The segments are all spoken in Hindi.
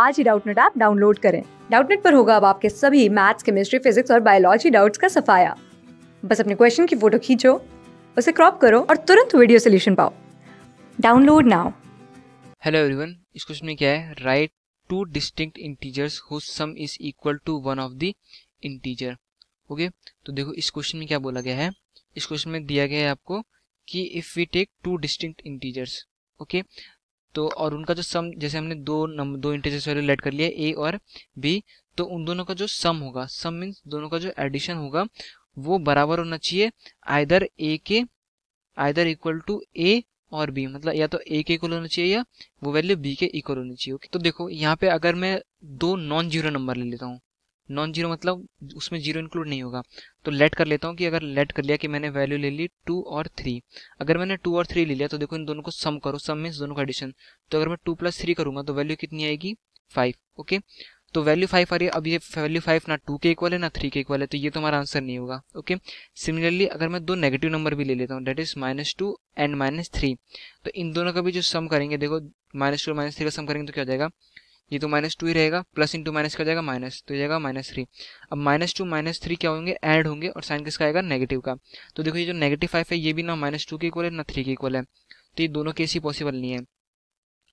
आज ही डाउटनेट ऐप डाउनलोड करें डाउटनेट पर होगा अब आपके सभी मैथ्स केमिस्ट्री फिजिक्स और बायोलॉजी डाउट्स का सफाया बस अपने क्वेश्चन की फोटो खींचो उसे क्रॉप करो और तुरंत वीडियो सोल्यूशन पाओ डाउनलोड नाउ हेलो एवरीवन इस क्वेश्चन में क्या है right two distinct integers whose sum is equal to one of the integer okay तो देखो इस क्वेश्चन में क्या बोला गया है इस क्वेश्चन में दिया गया है आपको कि if we take two distinct integers okay तो और उनका जो सम जैसे हमने दो नम, दो इंटीजर्स वैल्यू लेट कर लिया ए और बी तो उन दोनों का जो सम होगा सम मीन्स दोनों का जो एडिशन होगा वो बराबर होना चाहिए आइदर ए के आइदर इक्वल टू ए और बी मतलब या तो ए के इक्वल होना चाहिए या वो वैल्यू बी के इक्वल होनी चाहिए ओके तो देखो यहाँ पे अगर मैं दो नॉन जीरो नंबर ले लेता हूँ नॉन जीरो मतलब उसमें जीरो इंक्लूड नहीं होगा तो लेट कर लेता हूँ कि अगर लेट कर लिया कि मैंने वैल्यू ले ली टू और थ्री अगर मैंने टू और थ्री ले लिया तो देखो इन दोनों को सम करो सम मीन्स दोनों का एडिशन तो अगर मैं टू प्लस थ्री करूंगा तो वैल्यू कितनी आएगी फाइव ओके तो वैल्यू फाइव आ रही है अब ये वैल्यू फाइव ना टू के इक्वल है ना थ्री के इक्वल है तो ये तो हमारा आंसर नहीं होगा ओके सिमिलरली अगर मैं दो नेगेटिव नंबर भी ले लेता हूँ that is minus two and minus three तो इन दोनों का भी जो सम करेंगे देखो माइनस टू माइनस थ्री का सम करेंगे तो क्या हो जाएगा ये तो माइनस टू ही रहेगा प्लस इंटू माइनस कर जाएगा माइनस तो जाएगा माइनस थ्री अब माइनस टू माइनस थ्री क्या होंगे ऐड होंगे और साइन किसका आएगा नेगेटिव का तो देखो ये जो नेगेटिव फाइव है ये भी ना माइनस टू के इक्वल है ना थ्री के इक्वल है तो ये दोनों केस ही पॉसिबल नहीं है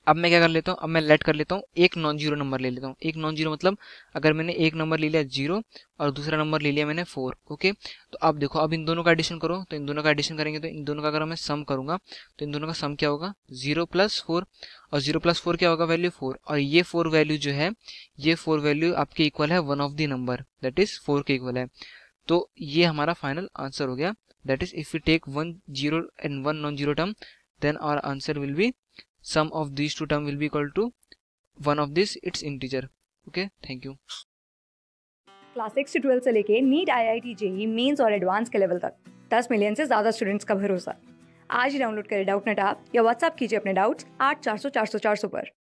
अब मैं क्या कर लेता हूँ अब मैं लेट कर लेता हूँ एक नॉन जीरो नंबर ले लेता हूँ एक नॉन जीरो मतलब अगर मैंने एक नंबर ले लिया जीरो और दूसरा नंबर ले लिया मैंने फोर ओके तो अब देखो अब इन दोनों का एडिशन करो तो इन दोनों का एडिशन करेंगे तो इन दोनों का अगर मैं सम करूंगा तो इन दोनों का सम क्या होगा जीरो प्लस फोर और जीरो प्लस फोर क्या होगा वैल्यू फोर और ये फोर वैल्यू जो है ये फोर वैल्यू आपके इक्वल है one of the number that is four के इक्वल है तो ये हमारा फाइनल आंसर हो गया that is if you take one zero and one non zero term then our answer will be sum of these two term will be equal to one of this its integer okay thank you class six to twelfth से लेके NEET I I T JEE mains और एडवांस के लेवल तक दस मिलियन से ज़्यादा स्टूडेंट्स का भरोसा आज ही डाउनलोड करें डाउट नेट आप या व्हाट्सअप कीजिए अपने डाउट्स आठ चार सौ चार सौ चार सौ पर